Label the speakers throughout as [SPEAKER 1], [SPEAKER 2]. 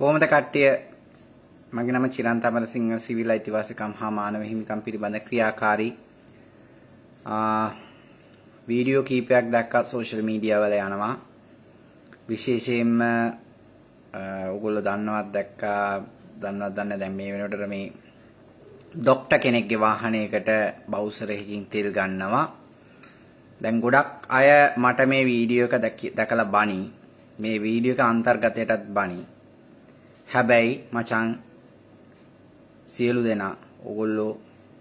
[SPEAKER 1] කොහොමද කට්ටිය මගේ නම චිරන් තමරසිංහ සිවිල් අයිතිවාසිකම් හා මානව හිමිකම් පිළිබඳ ක්‍රියාකාරී වීඩියෝ කීපයක් දැක්කා සෝෂල් මීඩියා වල යනවා විශේෂයෙන්ම ඔගොල්ලෝ දන්නවත් දැක්කා දන්නවත් දන්න දැන් මේ වෙනකොට මේ ඩොක්ට කෙනෙක්ගේ වාහනයකට බෞසරයකින් තෙල් ගන්නවා දැන් ගොඩක් අය මට මේ වීඩියෝ එක දැකලා බනි මේ වීඩියෝ එක අන්තර්ගතයටත් බනි හැබැයි මචං සියලු දෙනා ඕගොල්ලෝ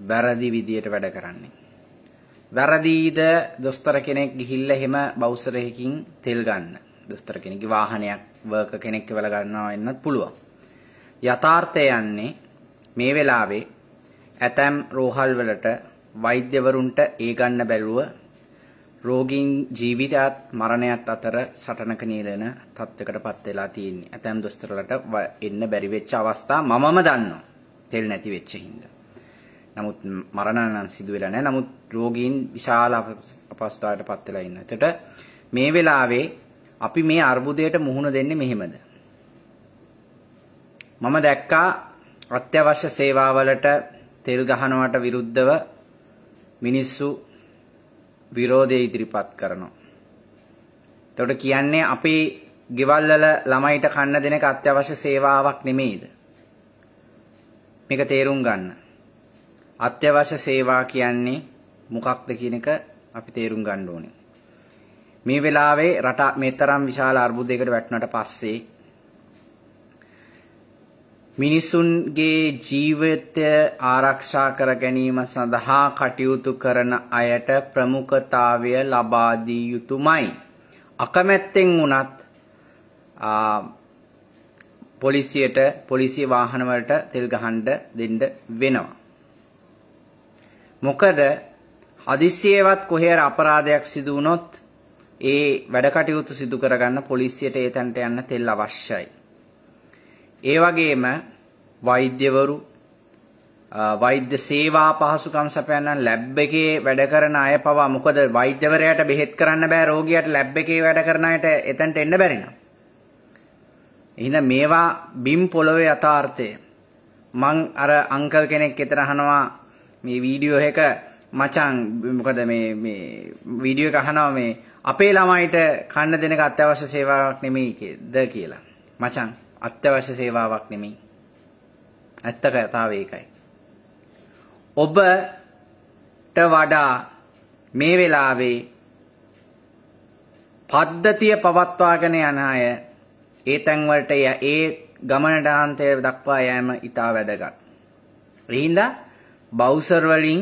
[SPEAKER 1] වැරදි විදියට වැඩ කරන්නේ. වැරදීද දොස්තර කෙනෙක් ගිහිල්ලා එහෙම බවුසරයකින් තෙල් ගන්න. දොස්තර කෙනෙක්ගේ වාහනයක් වර්ක කෙනෙක් වෙලා ගන්නවා වෙන්නත් පුළුවන්. යථාර්ථය යන්නේ මේ වෙලාවේ ඇතැම් රෝහල් වලට වෛද්‍යවරුන්ට ඒ ගන්න බැරුව රෝගීන් ජීවිතයත් මරණයත් අතර සටනක නීලන තත්ත්වයකට පත් වෙලා තියෙන්නේ. ඇතැම් දොස්තරලට එන්න බැරි වෙච්ච අවස්ථා මමම දන්නවා. තෙල් නැති වෙච්ච හින්දා. නමුත් මරණ නම් සිදු වෙලා නැහැ. නමුත් රෝගීන් විශාල අපස්ථායකට පත් වෙලා ඉන්නවා. එතකොට මේ වෙලාවේ අපි මේ අර්බුදයට මුහුණ දෙන්නේ මෙහෙමද? මම දැක්කා අත්‍යවශ්‍ය සේවාවලට තෙල් ගහනවට විරුද්ධව මිනිස්සු විරෝධය ඉදිරිපත් කරනවා. එතකොට කියන්නේ අපේ ගෙවල් වල ළමයිට කන්න දෙන එක අත්‍යවශ්‍ය සේවාවක් නෙමෙයිද? මේක තේරුම් ගන්න. අත්‍යවශ්‍ය සේවා කියන්නේ මොකක්ද කියන එක අපි තේරුම් ගන්න ඕනේ. මේ වෙලාවේ රට මේ තරම් විශාල අර්බුදයකට වැටුණාට පස්සේ මිනිසුන්ගේ ජීවිතය ආරක්ෂා කර ගැනීම සඳහා කටයුතු කරන අයට ප්‍රමුඛතාවය ලබා දී යුතුයමයි. අකමැත්තෙන් වුණත් පොලිසියට පොලිසිය වාහන වලට තෙල් ගහන්න දෙන්න වෙනවා. මොකද හදිසියේවත් කොහේර අපරාධයක් සිදු වුණොත් ඒ වැඩ කටයුතු සිදු කරගන්න පොලිසියට ඒ තැනට යන්න තෙල් අවශ්‍යයි. ඒ වගේම වෛද්‍යවරු වෛද්‍ය සේවා පහසුකම් සපයන්නන් ලැබ් එකේ වැඩ කරන අය පවා මොකද වෛද්‍යවරයාට බෙහෙත් කරන්න බෑ රෝගියාට ලැබ් එකේ වැඩ කරන අයට එතනට එන්න බැරි නම්. එහෙනම් මේවා බිම් පොළවේ යථාර්ථය. මං අර අංකල් කෙනෙක් එතන අහනවා මේ වීඩියෝ එක මචං මොකද මේ මේ වීඩියෝ එක අහනවා මේ අපේ ළමයිට කන්න දෙනක අත්‍යවශ්‍ය සේවාවක් නෙමෙයි ද කියලා. මචං අත්‍යවශ්‍ය සේවාවක් නෙමෙයි. ඇත්ත කතාව ඒකයි. ඔබට වඩා මේ වෙලාවේ පද්ධතිය පවත්වාගෙන යන අය ඒ තැන්වලට ඒ ගමනට අන්තය දක්වා යෑම ඉතා වැදගත්. එහින්දා බෞසර් වලින්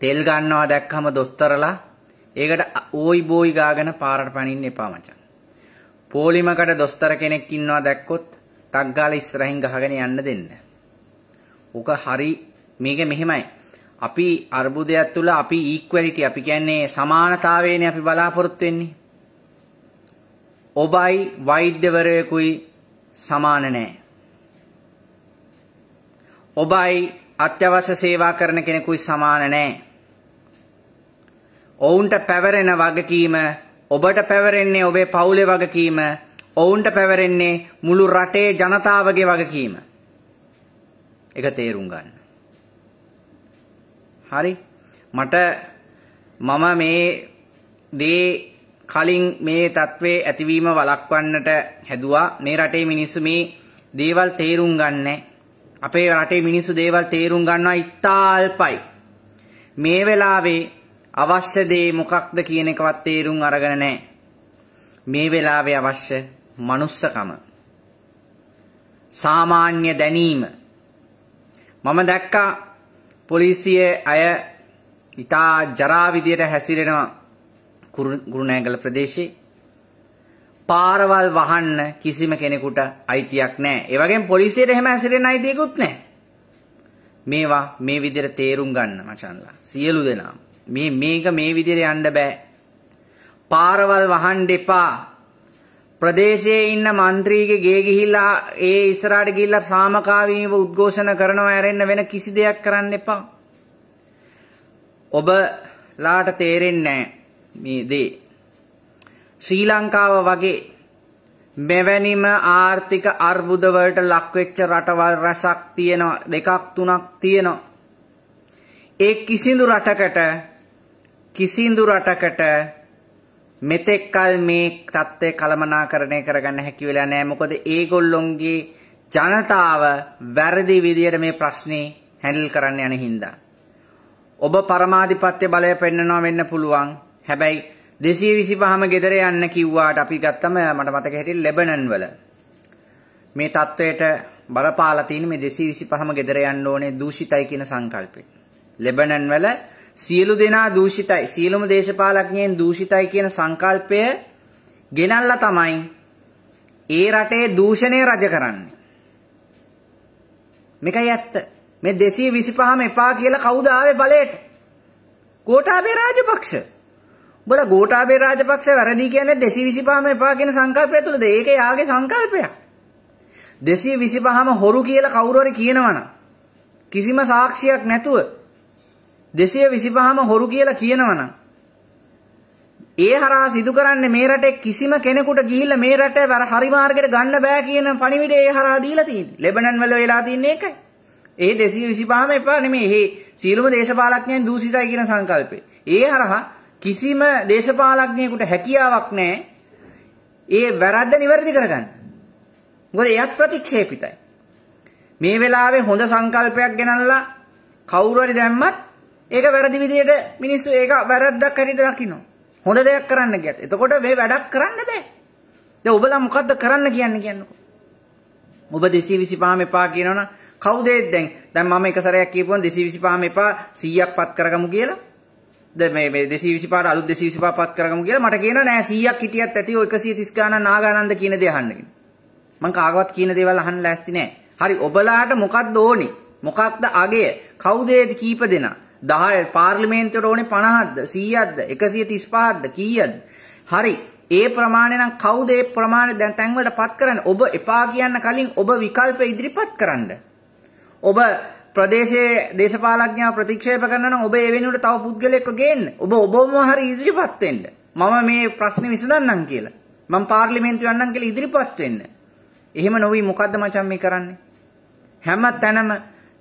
[SPEAKER 1] තෙල් ගන්නවා දැක්කම දොස්තරලා ඒකට ඕයි බෝයි ගාගෙන පාරට පනින්න එපා මචං. පොලිමකට දොස්තර කෙනෙක් ඉන්නවා දැක්කොත් ටක් ගාලා ඉස්සරහින් ගහගෙන යන්න දෙන්න. උක හරි මේක මෙහෙමයි. අපි අර්බුදයක් තුල අපි ඊක්වැලිටි අපි කියන්නේ සමානතාවයනේ අපි බලාපොරොත්තු වෙන්නේ. ඔබයි වෛද්‍යවරයෙකුයි සමාන නැහැ. ඔබයි අත්‍යවශ්‍ය සේවා කරන කෙනෙකුයි සමාන නැහැ. ඔවුන්ට පැවරෙන වගකීම ඔබට පැවරෙන්නේ ඔබේ පවුලේ වගකීම ඔවුන්ට පැවරෙන්නේ මුළු රටේ ජනතාවගේ වගකීම. එක තේරුම් ගන්න. හරි මට මම මේ දේ කලින් මේ තත්ත්වයේ ඇතිවීම වළක්වන්නට හැදුවා මේ රටේ මිනිස්සු මේ දේවල් තේරුම් ගන්නෑ අපේ රටේ මිනිස්සු දේවල් තේරුම් ගන්නවා ඉතා අල්පයි මේ වෙලාවේ අවශ්‍ය දේ මොකක්ද කියන එකවත් තේරුම් අරගෙන නැහැ මේ වෙලාවේ අවශ්‍ය මනුස්සකම සාමාන්‍ය දැනීම මම දැක්කා පොලිසිය අය ඉතා ජරා විදියට හැසිරෙනවා කුරුණෑගල ප්‍රදේශයේ පාරවල් වහන්න කිසිම කෙනෙකුට අයිතියක් නැහැ. ඒ වගේම පොලිසියට එහෙම හැසිරෙන්න අයිතියකුත් නැහැ. මේවා මේ විදිහට තේරුම් ගන්න මචන්ලා. සියලු දෙනා මේ මේක මේ විදිහට යන්න බෑ. පාරවල් වහන්න එපා. ප්‍රදේශයේ ඉන්න മന്ത്രിගේ ගේ ගිහිල්ලා ඒ ඉස්සරහට ගිහිල්ලා සාමකාමීව උද්ඝෝෂණ කරනවා ඇරෙන්න වෙන කිසි දෙයක් කරන්න එපා. ඔබලාට තේරෙන්නේ මේ දේ. ශ්‍රී ලංකාව වගේ මෙවැනිම ආර්ථික අර්බුද වලට ලක්වෙච්ච රටවල් රසක් තියෙනවා දෙකක් තුනක් තියෙනවා. ඒ කිසිඳු රටකට කිසිඳු රටකට මෙතෙක්කල් මේ තත්ත්වය කළමනාකරණය කරගන්න හැකි වෙලා නෑ මොකද ඒගොල්ලොන්ගේ ජනතාව වැරදි විදියට මේ ප්‍රශ්නේ හැන්ඩල් කරන්න යන හින්දා. ඔබ පරමාධිපත්‍ය බලය පෙන්නවා වෙන්න පුළුවන්. හැබැයි 225ම ගෙදර යන්න කිව්වාට අපි ගත්තම මට මතක හිටින් ලෙබනන් වල මේ தത്വයට බලපාලා තියෙන මේ 225ම ගෙදර යන්න ඕනේ දූෂිතයි කියන සංකල්පය. ලෙබනන් වල සියලු දෙනා දූෂිතයි සියලුම දේශපාලඥයන් දූෂිතයි කියන සංකල්පය ගෙනල්ලා තමයි ඒ රටේ දූෂණය රජ කරන්නේ. මේකයි ඇත්ත. මේ 225ම එපා කියලා කවුද ආවේ බලයට? ගෝඨාභය රාජපක්ෂ. උඹලා ගෝඨාභය රාජපක්ෂ වැරදි කියන්නේ 225ම එපා කියන සංකල්පය තුළද? ඒක යාගේ සංකල්පයක්. 225ම හොරු කියලා කවුරු හරි කියනවනම් කිසිම සාක්ෂියක් නැතුව දෙසිය විසිපහම හොරු කියලා කියනවනම්. ඒ හරහා සිදු කරන්නේ මේ රටේ කිසිම කෙනෙකුට ගිහිල්ලා මේ රට හරි මාර්ගයට ගන්න බෑ කියන පණිවිඩය ඒ හරහා දීලා තියෙන්නේ. ලෙබනන් වල වෙලා තින්නේ ඒකයි. ඒ 225ම එපා නෙමෙයි. මේ සීලම දේශපාලඥයන් දූෂිතයි කියන සංකල්පය. ඒ හරහා කිසිම දේශපාලඥයෙකුට හැකියාවක් නැහැ. ඒ වැරද්ද නිවැරදි කරගන්න. මොකද එයත් ප්‍රතික්ෂේපිතයි. මේ වෙලාවේ හොඳ සංකල්පයක් ගෙනල්ලා කවුරු හරි දැම්මත් ඒක වැරදි විදියට මිනිස්සු ඒක වැරද්දක් හරියට දකිනවා. හොඳ දෙයක් කරන්න ගියත්. එතකොට මේ වැඩක් කරන්න බෑ. දැන් ඔබලා මොකද්ද කරන්න කියන්නේ කියන්නකො. ඔබ 225 එපා කියනවනම් කවුද දැන්? දැන් මම එක සැරයක් කියපුවම 225 එපා 100ක් පත් කරගමු කියලා. දැන් මේ මේ 225ට අලුත් 225 පත් කරගමු කියලා මට කියනවා නෑ 100ක් හිටියත් ඇති ඔය 130 ගානක් නාගානන්ද කියන දේ අහන්න කියලා. මං කාගවත් කියන දේවල් අහන්න ලෑස්ති නෑ. හරි ඔබලාට මොකද්ද ඕනේ? මොකක්ද අගය? කවුද කීප දෙනා? 10 පාර්ලිමේන්තුවට ඕනේ 50ක්ද 100ක්ද 135ක්ද කීයක්ද හරි ඒ ප්‍රමාණය නම් කවුද ඒ ප්‍රමාණය දැන් තැන් වලට පත් කරන්නේ ඔබ එපා කියන්න කලින් ඔබ විකල්ප ඉදිරිපත් කරන්න ඔබ ප්‍රදේශයේ දේශපාලඥයා ප්‍රතික්ෂේප කරනවා නම් ඔබ ඒ වෙනුවට තව පුද්ගලයෙක්ව ගේන්න ඔබ ඔබම හරි ඉදිරිපත් වෙන්න මම මේ ප්‍රශ්නේ විසඳන්නම් කියලා මම පාර්ලිමේන්තුව යන්නම් කියලා ඉදිරිපත් වෙන්න එහෙම නොවි මොකද්ද මචං මේ කරන්නේ හැම තැනම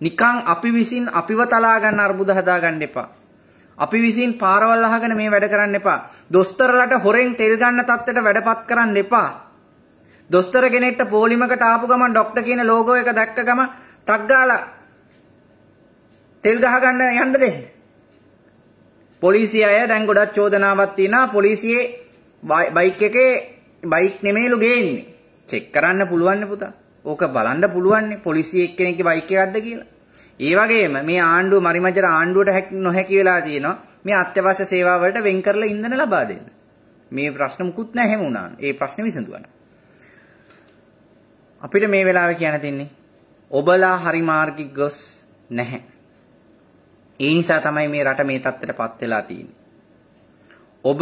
[SPEAKER 1] නිකං අපි විසින් අපිව තලා ගන්න අර්බුද හදා ගන්න එපා. අපි විසින් පාරවල් අහගෙන මේ වැඩ කරන්න එපා. දොස්තරලට හොරෙන් තෙල් ගන්න තත්ත්වයට වැඩපත් කරන්න එපා. දොස්තර කෙනෙක්ට පොලිමකට ආපු ගමන් ડોක්ටර් කියන ලෝගෝ එක දැක්ක ගම ටක් ගාලා තෙල් ගහ ගන්න යන්න දෙන්න. පොලිසිය අය දැන් ගොඩක් චෝදනාවක් තියෙනවා පොලිසියේ බයික් එකේ බයික් නෙමෙයිලු ගේන්නේ. චෙක් කරන්න පුළුවන් පුතා. ඕක බලන්න පුළුවන්නේ පොලිසිය එක්කෙනෙක්ගේ බයික් එකක්ද කියලා. ඒ වගේම මේ ආණ්ඩුව මරිමජර ආණ්ඩුවට නොහැකි වෙලා තියෙනවා මේ අත්‍යවශ්‍ය සේවා වලට වෙන් කරලා ඉන්ධන ලබා දෙන්න. මේ ප්‍රශ්න මුකුත් නැහැ හැම වුණාම. ඒ ප්‍රශ්නේ විසඳුවා. අපිට මේ වෙලාවේ කියන්න තින්නේ ඔබලා හරි මාර්ගික ගොස් නැහැ. ඒ නිසා තමයි මේ රට මේ තත්ත්වයටපත් වෙලා තියෙන්නේ. ඔබ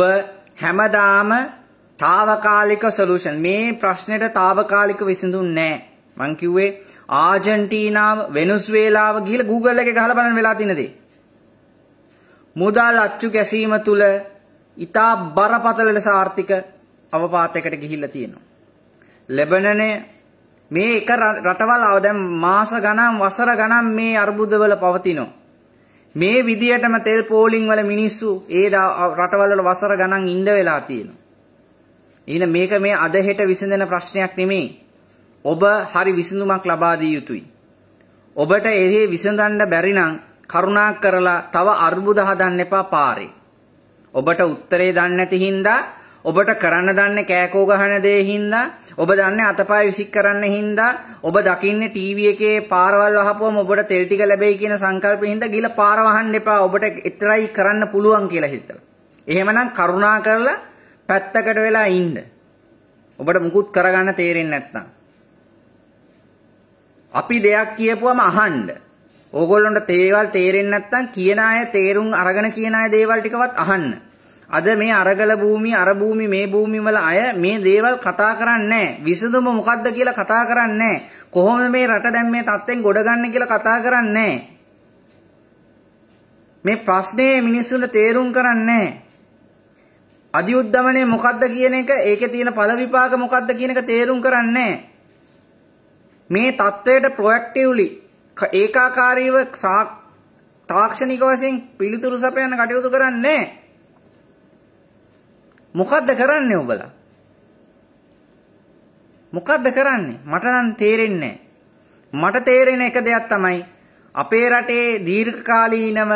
[SPEAKER 1] හැමදාම తాවකාලික සොලියුෂන් මේ ප්‍රශ්නෙට తాවකාලික විසඳුන්නේ නැහැ. මං කිව්වේ ආජන්ටීනාව වෙනුස්වේලාව ගිහලා Google එකේ ගහලා බලන්න වෙලා තියෙන දේ. මුදල් අච්චු කැසීම තුල ඊටා බරපතල ලෙස ආර්ථික අවපාතයකට ගිහිල්ලා තියෙනවා. ලෙබනනේ මේ එක රටවල් දැන් මාස ගණන් වසර ගණන් මේ අර්බුදවල පවතිනවා. මේ විදියටම තෙල් පෝලිං වල මිනිස්සු ඒ රටවල් වල වසර ගණන් ඉඳ වෙලා තියෙනවා. එහෙනම් මේක මේ අද හෙට විසඳෙන ප්‍රශ්නයක් නෙමෙයි. ඔබ හරි විසඳුමක් ලබා දිය යුතුයි. ඔබට එහි විසඳන්න බැරි නම් කරුණා කරලා තව අර්බුද හදන්න එපා පාරේ. ඔබට උත්තරේ දන්නේ නැති හින්දා, ඔබට කරන්න දන්නේ කෑකෝ ගහන දේ හින්දා, ඔබ දන්නේ අතපය විසික් කරන්න හින්දා, ඔබ දකින්නේ ටීවී එකේ පාරවල් වහපුවම ඔබට තෙල් ටික ලැබෙයි කියන සංකල්පෙ හින්දා ගිහලා පාර වහන්න එපා. ඔබට එතරම් කරන්න පුළුවන් කියලා හිතලා. එහෙමනම් කරුණා කරලා පැත්තකට වෙලා ඉන්න. ඔබට මුකුත් කරගන්න තේරෙන්නේ නැත්නම් අපි දෙයක් කියපුවම අහන්න. ඕගොල්ලොන්ට තේවල් තේරෙන්නේ නැත්නම් කියන අය තේරුම් අරගෙන කියන අය දේවල් ටිකවත් අහන්න. අද මේ අරගල භූමිය අර භූමිය මේ භූමිය වල අය මේ දේවල් කතා කරන්නේ නැහැ. විසඳුම මොකද්ද කියලා කතා කරන්නේ නැහැ. කොහොමද මේ රට දැන් මේ තත්ත්වෙන් ගොඩ ගන්න කියලා කතා කරන්නේ නැහැ. මේ ප්‍රශ්නේ මිනිස්සුන්ට තේරුම් කරන්නේ නැහැ. අධිඋද්දමනය මොකද්ද කියන එක ඒකේ තියෙන පළ විපාක මොකද්ද කියන එක තේරුම් කරන්නේ නැහැ. මේ தത്വයට ප්‍රොඇක්ටිව්ලි ඒකාකාරීව තාක්ෂණික වශයෙන් පිළිතුරු සපයන කටයුතු කරන්නේ මොකද්ද කරන්නේ ඔබලා මොකද්ද කරන්නේ මට නම් තේරෙන්නේ මට තේරෙන එක දෙයක් තමයි අපේ රටේ දීර්ඝකාලීනව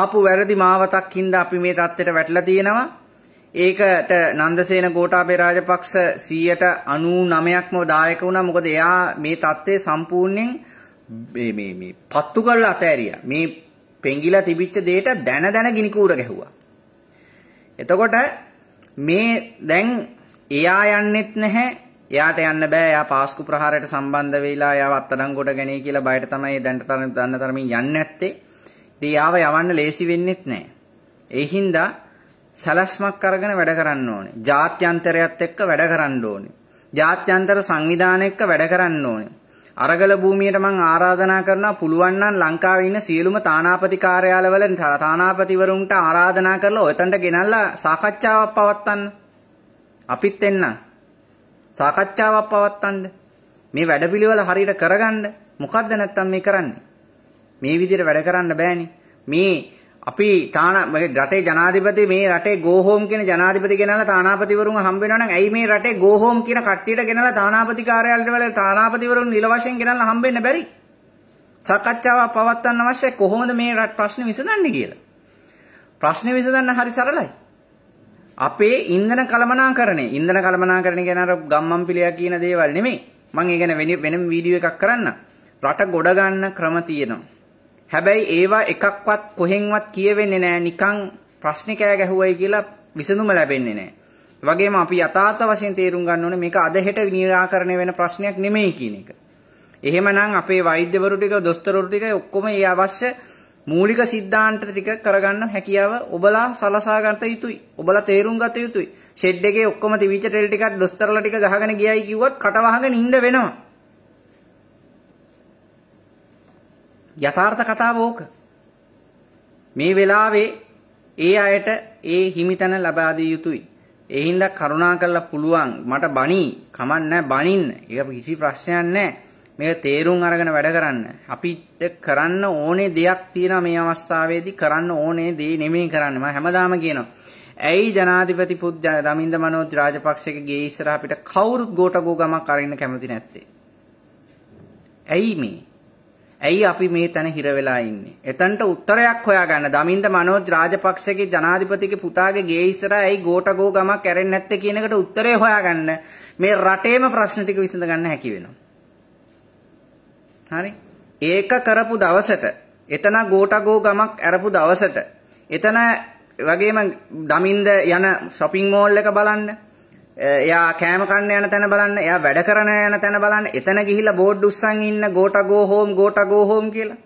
[SPEAKER 1] ආපු වැරදි මාවතක් හින්දා අපි මේ தත්ත්වයට වැටලා තියෙනවා ඒකට නන්දසේන ගෝඨාභය රාජපක්ෂ 99%ක්ම දායක වුණා. මොකද එයා මේ தත්ත්වය සම්පූර්ණයෙන් මේ මේ මේ පත්තු කරලා අතෑරියා. මේ පෙඟිලා තිබිච්ච දෙයට දැන දැන ගිනි කූර ගැහුවා. එතකොට මේ දැන් එයා යන්නෙත් නැහැ. එයාට යන්න බෑ. එයා පාස්කු ප්‍රහාරයට සම්බන්ධ වෙලා එයාව අත්අඩංගුවට ගනේ කියලා බයට තමයි දැනට තරම් දන්න තරමින් යන්නේ නැත්තේ. ඉතින් එයාව යවන්න ලේසි වෙන්නෙත් නැහැ. ඒ හින්දා සැලැස්මක් අරගෙන වැඩ කරන්න ඕනේ. ජාත්‍යන්තරයත් එක්ක වැඩ කරන්න ඕනේ. ජාත්‍යන්තර සංවිධාන එක්ක වැඩ කරන්න ඕනේ. අරගල භූමියට මං ආරාධනා කරනවා පුළුවන් නම් ලංකාවේ ඉන්න සියලුම තානාපති කාර්යාලවල තානාපතිවරුන්ට ආරාධනා කරලා ඔයතන්ට ගෙනල්ලා සාකච්ඡාවක් පවත්වන්න. අපිත් එන්න. සාකච්ඡාවක් පවත්වන්න. මේ වැඩපිළිවෙල හරියට කරගන්න. මොකද්ද නැත්තම් මේ කරන්නේ? මේ විදිහට වැඩ කරන්න බෑනේ. මේ අපි තාන රටේ ජනාධිපති මේ රටේ ගෝහෝම් කියන ජනාධිපති ගෙනලා තානාපතිවරුන් හම්බ වෙනවා නම් ඇයි මේ රටේ ගෝහෝම් කියන කට්ටියට ගෙනලා තානාපති කාර්යාලයට වල තානාපතිවරුන් නිල වශයෙන් ගෙනලා හම්බ වෙන්න බැරි සාකච්ඡාවක් පවත්වන්න අවශ්‍ය කොහොමද මේ රට ප්‍රශ්නේ විසඳන්නේ කියලා ප්‍රශ්නේ විසඳන්න හරි සරලයි අපේ ඉන්ධන කළමනාකරණය ඉන්ධන කළමනාකරණය කියන අර ගම්මන් පිළියා කියන දේවල් නෙමෙයි මම ඒ ගැන වෙනම වීඩියෝ එකක් කරන්න රට ගොඩ ගන්න ක්‍රම තියෙනවා හැබැයි ඒවා එකක්වත් කොහෙන්වත් කියවෙන්නේ නැහැ නිකන් ප්‍රශ්නේ කෑ ගැහුවයි කියලා විසඳුම ලැබෙන්නේ නැහැ. වගේම අපි යථාර්ථ වශයෙන් තේරුම් ගන්න ඕනේ මේක අද හෙට නිරාකරණය වෙන ප්‍රශ්නයක් නෙමෙයි කියන එක. එහෙමනම් අපේ වෛද්‍යවරු ටික, දොස්තරවරු ටික ඔක්කොම ඒ අවශ්‍ය මූලික સિદ્ધාන්ත ටික කරගන්න හැකියාව ඔබලා සලසා ගත යුතුයි. ඔබලා තේරුම් ගත යුතුයි. ෂෙඩ් එකේ ඔක්කොම තිබිච්ච ටෙල් ටිකක් දොස්තරලා ටික ගහගෙන ගියයි කිව්වොත් කට වහගෙන ඉන්න වෙනවා. යථාර්ථ කතාව ඕක. මේ වෙලාවේ ඒ අයට ඒ හිමිතැන ලබා දිය යුතුයි. ඒ හින්දා කරුණා කරලා පුළුවන් මට බණී කමන්නේ බණින්න. ඒක කිසි ප්‍රශ්නයක් නැහැ. මේක තේරුම් අරගෙන වැඩ කරන්න. අපිට කරන්න ඕනේ දෙයක් තියෙනවා මේ අවස්ථාවේදී කරන්න ඕනේ දේ නෙමෙයි කරන්න. මම හැමදාම කියනවා. ඇයි ජනාධිපති පුත් දමින්ද මනෝජ් රාජපක්ෂගේ ගේ ඉස්සරහ අපිට කවුරුත් ගෝටගෝ ගමක් අරින්න කැමති නැත්තේ? ඇයි මේ? ඇයි අපි මේ තැන හිර වෙලා ඉන්නේ? එතනට උත්තරයක් හොයාගන්න දමින්ද මනෝජ් රාජපක්ෂගේ ජනාධිපතිගේ පුතාගේ ගේ ඉස්සරහා ඇයි ගෝටගෝ ගමක් ඇරෙන්නේ නැත්තේ කියන එකට උත්තරේ හොයාගන්න මේ රටේම ප්‍රශ්න ටික විසඳ ගන්න හැකි වෙනවා. හරි. ඒක කරපු දවසට එතන ගෝටගෝ ගමක් ඇරපු දවසට එතන වගේම දමින්ද යන shopping mall එක බලන්න එයා කෑම කන්න යන තැන බලන්න, එයා වැඩ කරන යන තැන බලන්න, එතන ගිහිල්ලා බෝඩ් උස්සන් ඉන්න ගෝට ගෝ හෝම් ගෝට ගෝ හෝම් කියලා.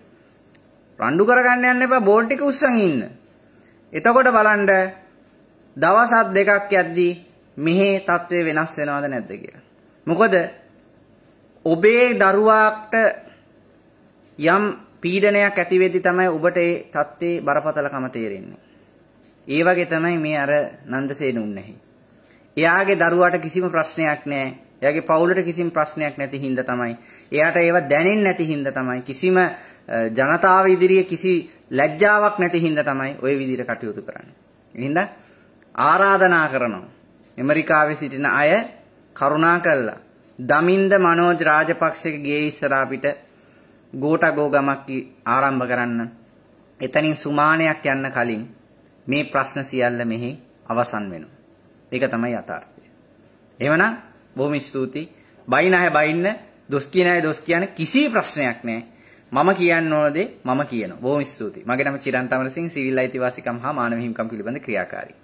[SPEAKER 1] රණ්ඩු කරගන්න යන්න එපා බෝඩ් ටික උස්සන් ඉන්න. එතකොට බලන්න දවසක් දෙකක් යද්දී මෙහි තත්ත්වය වෙනස් වෙනවද නැද්ද කියලා. මොකද ඔබේ දරුවාට යම් පීඩනයක් ඇති වෙද්දී තමයි ඔබට ඒ தත්ත්වේ බරපතලකම තේරෙන්නේ. ඒ වගේ තමයි මේ අර නන්දසේනුන් නැහි. එයාගේ දරුවාට කිසිම ප්‍රශ්නයක් නැහැ. එයාගේ පවුලට කිසිම ප්‍රශ්නයක් නැති හින්දා තමයි. එයාට ඒව දැනෙන්නේ නැති හින්දා තමයි. කිසිම ජනතාව ඉදිරියේ කිසි ලැජ්ජාවක් නැති හින්දා තමයි ওই විදිහට කටයුතු කරන්නේ. එහෙනම් ආරාධනා කරනවා. ඇමරිකාවේ සිටින අය කරුණා කළා. දමින්ද මනෝජ් රාජපක්ෂගේ ගේ ඉස්සරහා පිට ගෝටගෝ ගමක් ආරම්භ කරන්න. එතනින් සුමානයක් යන්න කලින් මේ ප්‍රශ්න සියල්ල මෙහි අවසන් වෙනවා. ඒක තමයි යථාර්ථය. එහෙමනම් බොහොම ස්තුතියි. බයින අය බයින්න, දොස් කියන අය දොස් කියන කිසි ප්‍රශ්නයක් නැහැ. මම කියන්න ඕන දේ මම කියනවා. බොහොම ස්තුතියි. මගේ නම චිරන්තමරසිංහ සිවිල් අයිතිවාසිකම් හා මානව හිමිකම් පිළිබඳ ක්‍රියාකාරී.